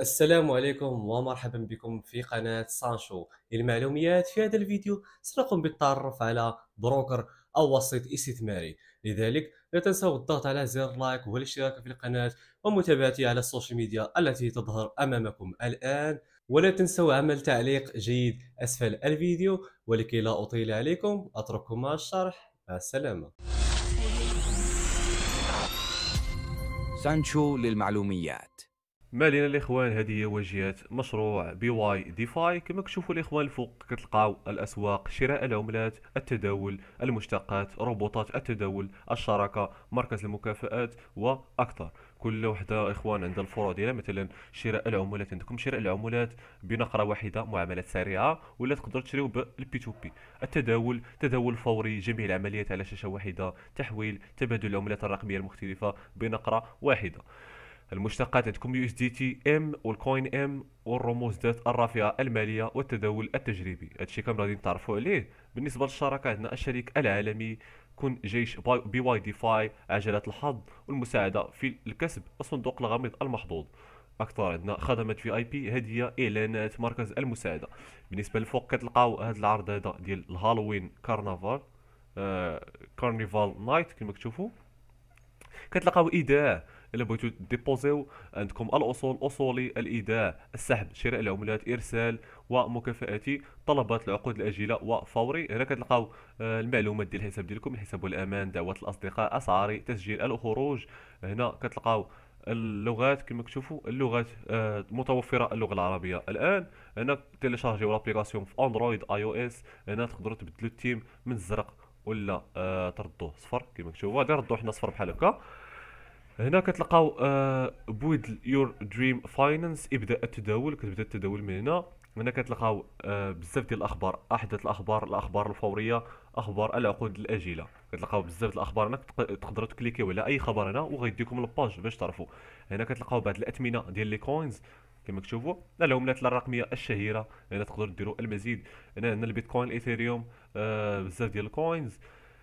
السلام عليكم ومرحبا بكم في قناة سانشو للمعلوميات في هذا الفيديو سنقوم بالتعرف على بروكر أو وسيط استثماري لذلك لا تنسوا الضغط على زر لايك والاشتراك في القناة ومتابعتي على السوشيال ميديا التي تظهر أمامكم الآن ولا تنسوا عمل تعليق جيد أسفل الفيديو ولكي لا أطيل عليكم أترككم مع الشرح مع السلامة سانشو للمعلوميات مالينا الاخوان هذه هي واجهه مشروع بي واي ديفاي كما كتشوفوا الاخوان الفوق كتلقاو الاسواق شراء العملات التداول المشتقات روبوتات التداول الشراكه مركز المكافآت واكثر كل وحده اخوان عندها الفروع ديالها مثلا شراء العملات عندكم شراء العملات بنقره واحده معاملات سريعه ولا تقدر تشريو بالبي تو بي التداول تداول فوري جميع العمليات على شاشه واحده تحويل تبادل العملات الرقميه المختلفه بنقره واحده المشتقات عندكم يو اس دي تي ام والكوين ام والرموز ذات الرافعه الماليه والتداول التجريبي هادشي كامل غادي نتعرفوا عليه بالنسبه للشراكه عندنا الشريك العالمي كون جيش بي واي دي فاي عجله الحظ والمساعده في الكسب الصندوق الغامض المحظوظ اكثر عندنا خدمات في اي بي هديه اعلانات مركز المساعده بالنسبه للفوق كتلقاو هذا العرض هذا ديال الهالوين كارنفال آه كارنيفال نايت كما كتشوفوا كتلقاو ايداع الا بغيتو ديبوزيو عندكم الاصول اصولي الايداع السحب شراء العملات ارسال ومكافاتي طلبات العقود الاجله وفوري هنا كتلقاو آه، المعلومات ديال الحساب ديالكم الحساب والامان دعوات الاصدقاء اسعاري تسجيل الخروج هنا كتلقاو اللغات كما كتشوفوا اللغات آه، متوفره اللغه العربيه الان هنا تيليشارجيو لابليكاسيون في اندرويد اي او اس هنا تقدروا تبدلوا التيم من الزرق ولا آه، تردوه صفر كما كتشوفوا غادي نردوه حنا صفر بحال هكا هنا كتلقاو آه بويد يور دريم فاينانس ابدا التداول كتبدا التداول من هنا هنا كتلقاو آه بزاف ديال الاخبار احدث الاخبار الاخبار الفوريه اخبار العقود الاجله كتلقاو بزاف ديال الاخبار هنا تقدروا تكليكيو على اي خبر هنا وغيديكم الباج باش تعرفوا هنا كتلقاو بعض الاثمنه ديال لي كوينز كما كتشوفوا العملات الرقميه الشهيره هنا تقدروا ديروا المزيد هنا البيتكوين الايثيريوم آه بزاف ديال الكوينز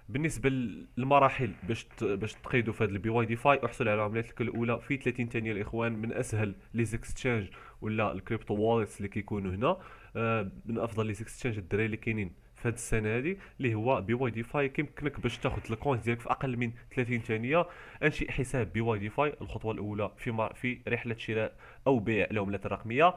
بالنسبه للمراحل باش باش تقيدوا في هذا البي واي دي فاي احصل على عملاتك الاولى في 30 ثانيه الاخوان من اسهل لي زيكستشينج ولا الكريبتو واليتس اللي كيكونوا هنا آه، من افضل لي زيكستشينج الدراري اللي كاينين في هذه السنه هذه اللي هو بي واي دي فاي كيمكنك باش تاخذ الكونت ديالك في اقل من 30 ثانيه انشئ حساب بي واي دي فاي الخطوه الاولى في في رحله شراء او بيع العملات الرقميه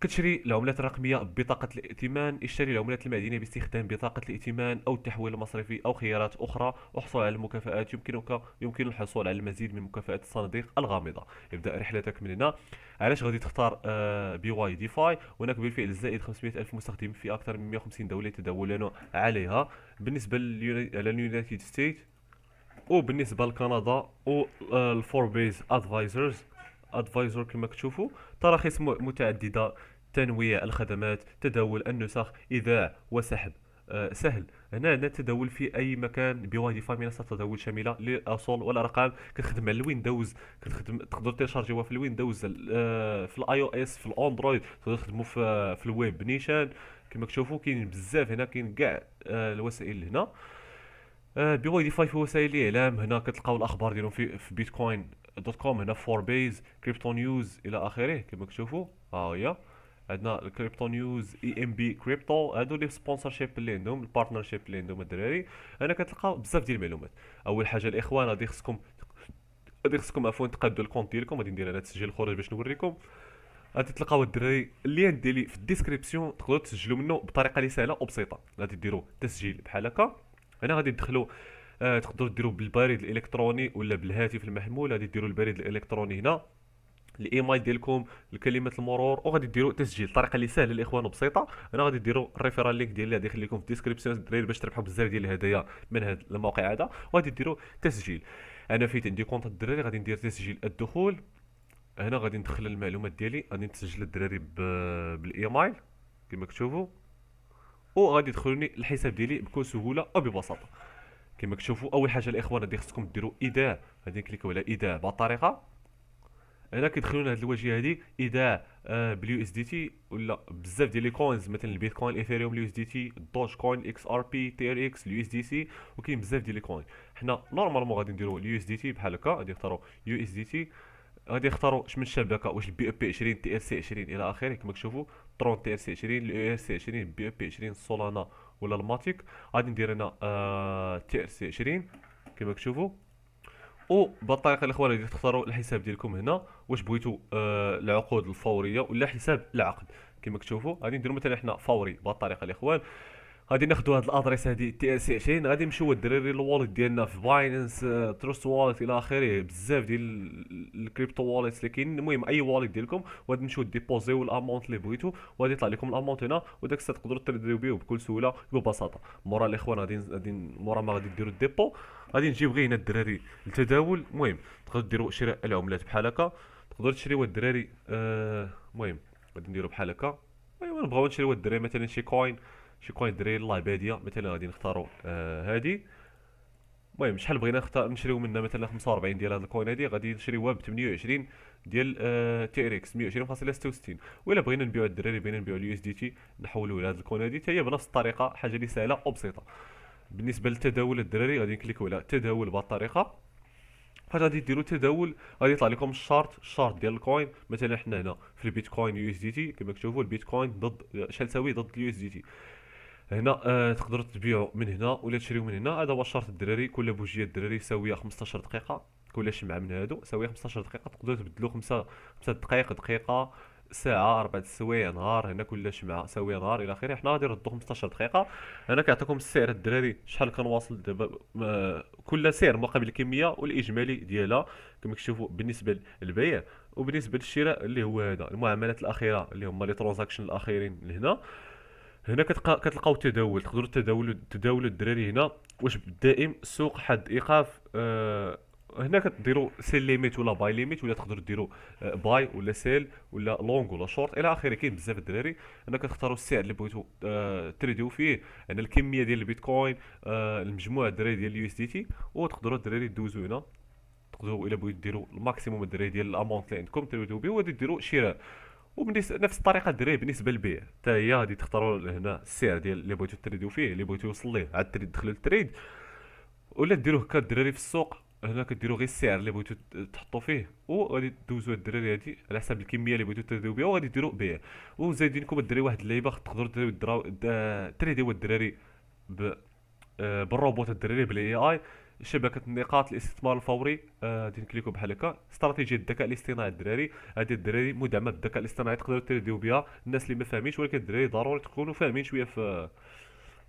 كتشري العملات الرقميه ببطاقه الائتمان اشتري العملات المدينه باستخدام بطاقه الائتمان او التحويل المصرفي او خيارات اخرى احصل على المكافآت يمكنك يمكن الحصول على المزيد من مكافآت الصناديق الغامضه ابدا رحلتك من هنا علاش غادي تختار آه، بي واي ديفاي هناك بالفعل زائد 500 الف مستخدم في اكثر من 150 دوله يتداولون عليها بالنسبه لليونايتد ستيت وبالنسبه لكندا والفور آه، بيز ادفايزرز ادفايزر كما كتشوفوا تراخيص متعدده تنويع الخدمات تداول النسخ اذاع وسحب آه، سهل هنا عندنا التداول في اي مكان بواي فاي منصه تداول شامله للاصول والارقام كتخدم على الويندوز كتخدم تقدر تيشارجيوها في الويندوز آه، في الاي او اس في الاندرويد تقدر تخدموا في, آه، في الويب نيشان كما كتشوفوا كاين بزاف هنا كاين كاع الوسائل هنا بواي دي فاي في وسائل الاعلام هنا كتلقاو الاخبار ديالهم في, في بيتكوين دوت كوم هنا فور بيز كريبتو نيوز الى اخره كما كتشوفوا ها هي عندنا الكريبتو نيوز اي ام بي كريبتو هادو لي سبونسرشيب اللي عندهم البارتنرشيب اللي عندهم الدراري هنا كتلقى بزاف ديال المعلومات اول حاجه الاخوان غادي خصكم غادي خصكم عفوا تقادوا الكونت ديالكم غادي ندير انا تسجيل الخروج باش نوريكم غادي تلقاو الدراري اللي عندي لي في الديسكريبسيون تقدروا تسجلوا منه بطريقه اللي سهله وبسيطه غادي ديروا تسجيل بحال هكا هنا غادي تدخلوا آه تقدروا ديروا بالبريد الالكتروني ولا بالهاتف المحمول غادي ديروا البريد الالكتروني هنا الايميل ديالكم الكلمه المرور وغادي ديروا تسجيل الطريقه اللي سهله الاخوان وبسيطه انا غادي ديروا الريفيرال لينك ديالي غادي نخلي لكم في الديسكريبسيون الدراري باش تربحوا بزاف ديال الهدايا من هذا الموقع هذا وغادي ديروا تسجيل انا فيت عندي كونط الدراري غادي ندير تسجيل الدخول هنا غادي ندخل المعلومات ديالي غادي نسجل الدراري بالايميل كما كتشوفوا وغادي يدخلوني الحساب ديالي بكل سهوله وببساطه كما كتشوفوا اول حاجه الاخوان غادي خصكم ديروا ايداع غادي نكليكو على ايداع بهاد الطريقه هنا كيدخلوا لهاد الواجهه هادي ايداع آه باليو اس دي تي ولا بزاف ديال لي كوينز مثلا البيتكوين الايثيريوم اليو اس دي تي الدوج كوين اكس ار بي تي ار اكس اليو اس دي سي وكاين بزاف ديال لي كوين حنا نورمالمون غادي نديروا اليو اس دي تي بحال هكا غادي نختاروا يو اس دي تي غادي نختاروا اش من شبكه واش البي او بي 20 تي ار سي 20 الى اخره كما كتشوفوا ترون تي ار سي 20 الاو اس سي 20 بي او بي 20 سولانا ولا الماتيك غادي ندير هنا آه، تي ار سي 20 كما كتشوفوا وبالطريقه الاخوان اللي تختاروا الحساب ديالكم هنا واش بغيتوا آه العقود الفوريه ولا حساب العقد كما كتشوفوا غادي نديروا مثلا حنا فوري بالطريقه الطريقه الاخوان غادي ناخذوا هاد الادريس هذه تي اس 20 غادي نمشيو الدراري الواليت ديالنا في باينانس تروست واليت الى اخره بزاف ديال الكريبتو واليت اللي كاين المهم اي واليت ديالكم وغادي نمشيو ديبوزيو الامونت اللي بغيتو وغادي يطلع لكم الامونت هنا وداك الساعه تقدروا ترديو بيه بكل سهوله ببساطه مورا الاخوان غادي غادي مورا ما غادي ديروا الديبو غادي نجيب غير هنا الدراري التداول المهم تقدروا ديروا شراء العملات بحال هكا تقدروا تشريوا الدراري آه، المهم آه غادي نديروا بحال هكا المهم نبغاو نشريوا الدراري مثلا شي كوين شي كوين دراري الله باديه مثلا غادي نختاروا آه، هادي المهم شحال بغينا نختار نشريو منها مثلا 45 ديال هاد الكوين هادي غادي نشريوها ب 28 ديال آه، تي ار اكس 120.66 ولا بغينا نبيعو الدراري بغينا نبيعو اليو اس دي تي نحولو لهاد الكوين هادي حتى هي بنفس الطريقه حاجه اللي سهله وبسيطه بالنسبه للتداول الدراري غادي نكليكو على تداول بهاد الطريقه فاش غادي ديروا تداول غادي يطلع لكم الشارت الشارت ديال الكوين مثلا حنا هنا في البيتكوين يو اس دي تي كما كتشوفوا البيتكوين ضد شحال تساوي ضد اليو اس دي تي هنا آه تقدروا تبيعوا من هنا ولا تشريوا من هنا هذا هو شرط الدراري كل بوجيه الدراري ساويه 15 دقيقه كل شمعه من هادو ساويه 15 دقيقه تقدروا تبدلوا 5 5 دقائق دقيقه ساعه اربع سوايع نهار هنا كل شمعه ساويه نهار الى اخره حنا غادي نردو 15 دقيقه انا كنعطيكم السعر الدراري شحال كنواصل دابا كل سعر مقابل الكميه والاجمالي ديالها كما كتشوفوا بالنسبه للبيع وبالنسبه للشراء اللي هو هذا المعاملات الاخيره اللي هما لي ترانزاكشن الاخيرين لهنا هنا كتلقى كتلقاو التداول تقدروا تداولوا تداولوا الدراري هنا واش بالدائم السوق حد ايقاف آه هنا كديروا سيل ليميت ولا باي ليميت ولا تقدروا ديروا باي آه، ولا سيل ولا لونغ ولا شورت الى اخره كاين بزاف الدراري هنا كتختاروا السعر اللي بغيتوا آه تريديو فيه يعني الكميه ديال البيتكوين آه المجموعه الدراري ديال اليو اس دي تي وتقدروا الدراري دوزوا هنا تقدروا الى بغيتوا ديروا الماكسيموم الدراري ديال الامونت اللي عندكم تريديو به وديروا شراء وبنفس الطريقه دري بالنسبه للبيع حتى هي غادي تختاروا هنا السعر ديال اللي بغيتو تريدو فيه اللي بغيتو يوصل ليه عاد تريد دخل التريد ولا ديروه هكا الدراري في السوق هنا كديروا غير السعر اللي بغيتو تحطوا فيه وغادي دوزوا الدراري هادي على حسب الكميه اللي بغيتو تريديو بها وغادي ديروا بيع وزايدينكم الدراري واحد اللعيبه تقدروا تريديو الدراري الدراري آه، بالروبوت الدراري بالاي اي شبكه النقاط الاستثمار الفوري غادي آه، نكليكو بحال هكا استراتيجيه الذكاء الاصطناعي الدراري هذه الدراري مدعمه بالذكاء الاصطناعي تقدروا تريديو بها الناس اللي ما فاهمينش ولكن الدراري ضروري تكونوا فاهمين شويه في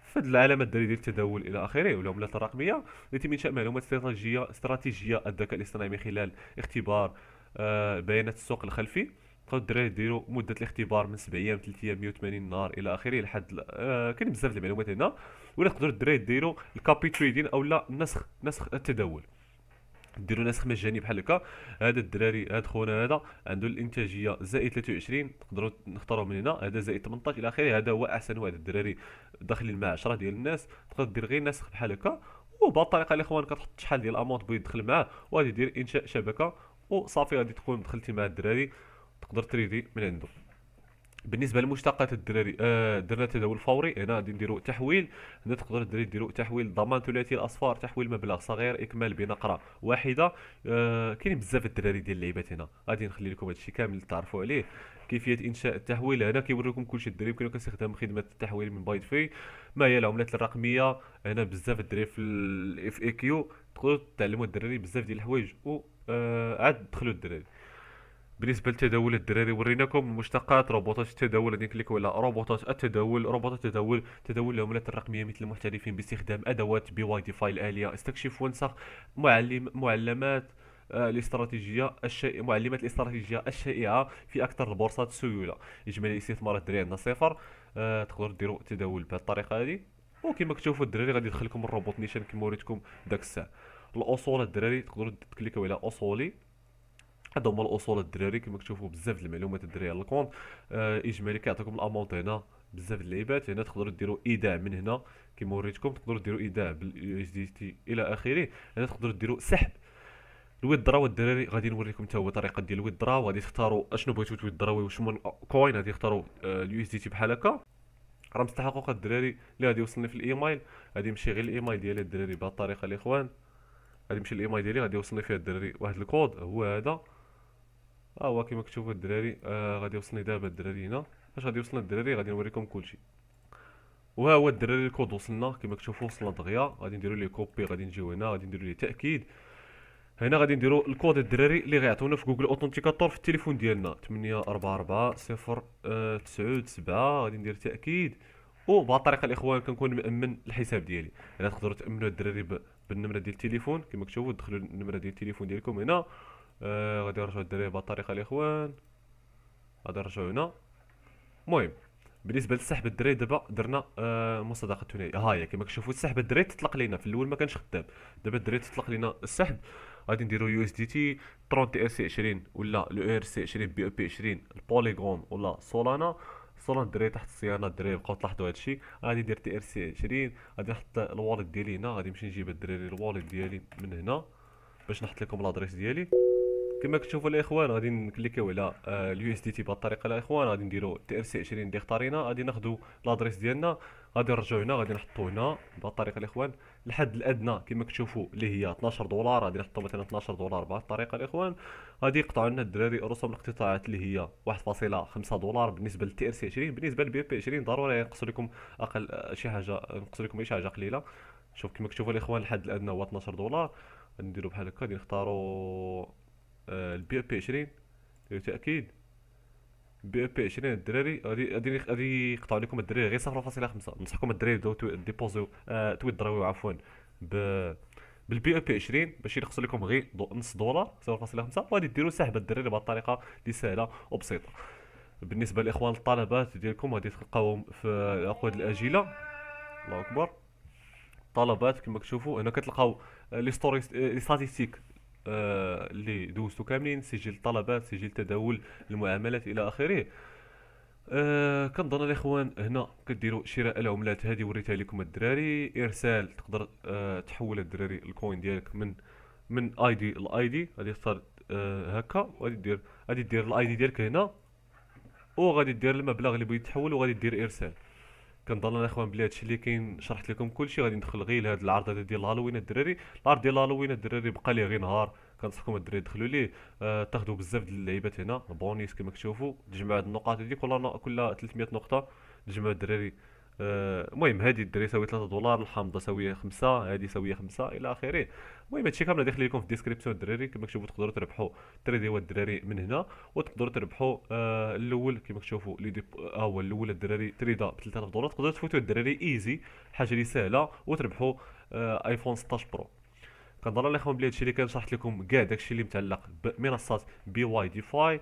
في العلامه الدراري ديال التداول الى اخره والعملات الرقميه التي من شان معلومات استراتيجيه استراتيجيه الذكاء الاصطناعي من خلال اختبار آه، بيانات السوق الخلفي خلو الدراري ديروا مده الاختبار من 7 ايام 3 ايام 180 نهار الى اخره لحد آه كاين بزاف ديال المعلومات هنا ولا تقدروا الدراري ديروا الكابي تريدين او لا نسخ نسخ التداول ديروا نسخ مجاني بحال هكا هذا الدراري هذا خونا هذا عنده الانتاجيه زائد 23 تقدروا نختاروا من هنا هذا زائد 18 الى اخره هذا هو احسن واحد الدراري داخلين مع 10 ديال الناس تقدر دير غير نسخ بحال هكا وبهذه الطريقه الاخوان كتحط شحال ديال الاموند بغيت تدخل معاه وغادي دير انشاء شبكه وصافي غادي تكون دخلتي مع الدراري تقدر تريدي من عنده بالنسبه لمشتقات الدراري آه درنا التداول الفوري هنا غادي نديرو تحويل هنا تقدر الدراري ديرو تحويل ضمان ثلاثي الاصفار تحويل مبلغ صغير اكمال بنقره واحده آه كاين بزاف الدراري ديال اللعيبات هنا غادي نخلي لكم هادشي كامل تعرفوا عليه كيفيه انشاء التحويل هنا كيوريكم كلشي الدراري يمكنك استخدام خدمه التحويل من بايد في ما هي العملات الرقميه هنا بزاف الدراري في الاف اي كيو تقدروا تعلموا الدراري بزاف ديال الحوايج و آه عاد دخلوا الدراري بالنسبه لتداول الدراري وريناكم مشتقات روبوتات التداول غادي نكليكو على روبوتات التداول روبوتات التداول تداول العملات الرقميه مثل المحترفين باستخدام ادوات بي واي دي فاي الآلية استكشف وانسخ معلم معلمات آه، الاستراتيجيه الشائعه معلمات الاستراتيجيه الشائعه في اكثر البورصات سيوله اجمالي الاستثمارات الدراري عندنا صفر أه تقدروا ديروا التداول بهذه الطريقه هذه وكما كتشوفوا الدراري غادي يدخلكم الروبوت نيشان كما وريتكم داك الساعه الاصول الدراري تقدروا تكليكوا على اصولي هادو هما الاصول الدراري كما كتشوفوا بزاف المعلومات الدراري على الكونت آه اجمالي كيعطيكم الامونت هنا بزاف اللعيبات هنا تقدروا ديروا ايداع من هنا كما وريتكم تقدروا ديروا ايداع باليو اس دي تي الى اخره هنا تقدروا ديروا سحب دراو الدراري غادي نوريكم حتى هو طريقه ديال دراو غادي تختاروا اشنو بغيتو تويدراو واش من كوين غادي تختاروا اليو آه، اس دي تي بحال هكا رمز التحقق الدراري اللي غادي يوصلني في الايميل غادي يمشي غير الايميل ديالي الدراري بهذه الطريقه الاخوان غادي يمشي الايميل ديالي غادي يوصلني فيه الدراري واحد الكود هو هذا ها اه هو كما كتشوفوا الدراري آه غادي يوصلني دابا الدراري هنا فاش غادي يوصلنا الدراري غادي نوريكم كلشي وها هو الدراري الكود وصلنا كما كتشوفوا وصلنا دغيا غادي نديروا ليه كوبي غادي نجيو هنا غادي نديروا ليه تاكيد هنا غادي نديروا الكود الدراري اللي غيعطيونا في جوجل اوثنتيكاتور في التليفون ديالنا 844 آه، غادي ندير تاكيد وبهذه الطريقه الاخوان كنكون مامن الحساب ديالي هنا تقدروا تامنوا الدراري بالنمره ديال التليفون كما كتشوفوا دخلوا النمره ديال التليفون ديالكم هنا آه غادي نرجعو الدراري بهاد الطريقه الاخوان غادي نرجعو هنا المهم بالنسبه للسحب الدراري دابا درنا آه مصادقه ثنائيه ها هي كما كتشوفوا السحب الدراري تطلق لينا في الاول ما كانش خدام دابا الدراري تطلق لينا السحب غادي نديرو يو اس دي تي 30 تي ار سي 20 ولا لو ار سي 20 بي او بي 20 البوليغون ولا سولانا سولانا الدراري تحت الصيانه الدراري بقاو تلاحظوا هذا الشيء غادي ندير تي ار سي 20 غادي نحط الواليت ديالي هنا غادي نمشي نجيب الدراري الواليت ديالي من هنا باش نحط لكم لادريس ديالي كما كتشوفوا الاخوان غادي نكليكيو على آه، اليو اس دي تي بهذه الطريقه الاخوان غادي نديرو تي ار سي 20 اللي اختارينا غادي ناخذوا لادريس ديالنا غادي نرجعوا هنا غادي نحطوا هنا بهذه الطريقه الاخوان الحد الادنى كما كتشوفوا اللي هي 12 دولار غادي نحطوا مثلا 12 دولار بهذه الطريقه الاخوان غادي يقطعوا لنا الدراري رسوم الاقتطاعات اللي هي 1.5 دولار بالنسبه للتي ار سي 20 بالنسبه للبي بي 20 ضروري ينقص لكم اقل آه، شي حاجه ينقص آه، لكم شي حاجه قليله شوف كما كتشوفوا الاخوان الحد الادنى هو 12 دولار نديروا بحال هكا غادي نختاروا آه، البي او إيه بي 20 بالتاكيد إيه بي او بي 20 الدراري غادي غادي غادي يقطعوا لكم الدراري غير 0.5 نصحكم الدراري يبداو ديبوزيو آه تويدراو عفوا ب بالبي او إيه بي 20 باش يرخص لكم غير نص دولار 0.5 وغادي ديروا سحب الدراري بهذه الطريقه اللي سهله وبسيطه بالنسبه لاخوان الطلبات ديالكم غادي تلقاوهم في العقود الاجله الله اكبر الطلبات كما كتشوفوا هنا كتلقاو آه، لي ستوري آه، لي ستاتيستيك اللي آه، دوزتو كاملين سجل الطلبات سجل تداول المعاملات الى اخره أه كنظن الاخوان هنا كديروا شراء العملات هذه وريتها لكم الدراري ارسال تقدر أه تحول الدراري الكوين ديالك من من اي دي الاي دي غادي تصير أه هكا وغادي دير غادي دير الاي دي ديالك هنا وغادي دير المبلغ اللي بغيت تحول وغادي دير ارسال كنظن انا اخوان بلي هادشي اللي كاين شرحت لكم كلشي غادي ندخل غير لهاد العرض هذا ديال الهالوين الدراري العرض ديال الهالوين الدراري بقى ليه غير نهار كنصحكم الدراري تدخلوا ليه آه تاخذوا بزاف ديال اللعيبات هنا بونيس كما كتشوفوا تجمعوا هاد النقاط هذيك كل كل 300 نقطه تجمعوا الدراري آه، المهم هذه الدري تساوي 3 دولار الحامضه تساوي 5 هذه تساوي 5 الى اخره المهم هادشي كامل داخل لكم في الديسكريبسيون الدراري كما كتشوفوا تقدروا تربحوا التريدي هو الدراري من هنا وتقدروا تربحوا آه الاول كما كتشوفوا لي ديب آه هو الاول الدراري تريدا ب 3000 دولار تقدروا تفوتوا الدراري ايزي حاجه اللي سهله وتربحوا آه ايفون 16 برو كنظن الاخوان بلي هادشي اللي كان شرحت لكم كاع داكشي اللي متعلق بمنصات بي واي دي فاي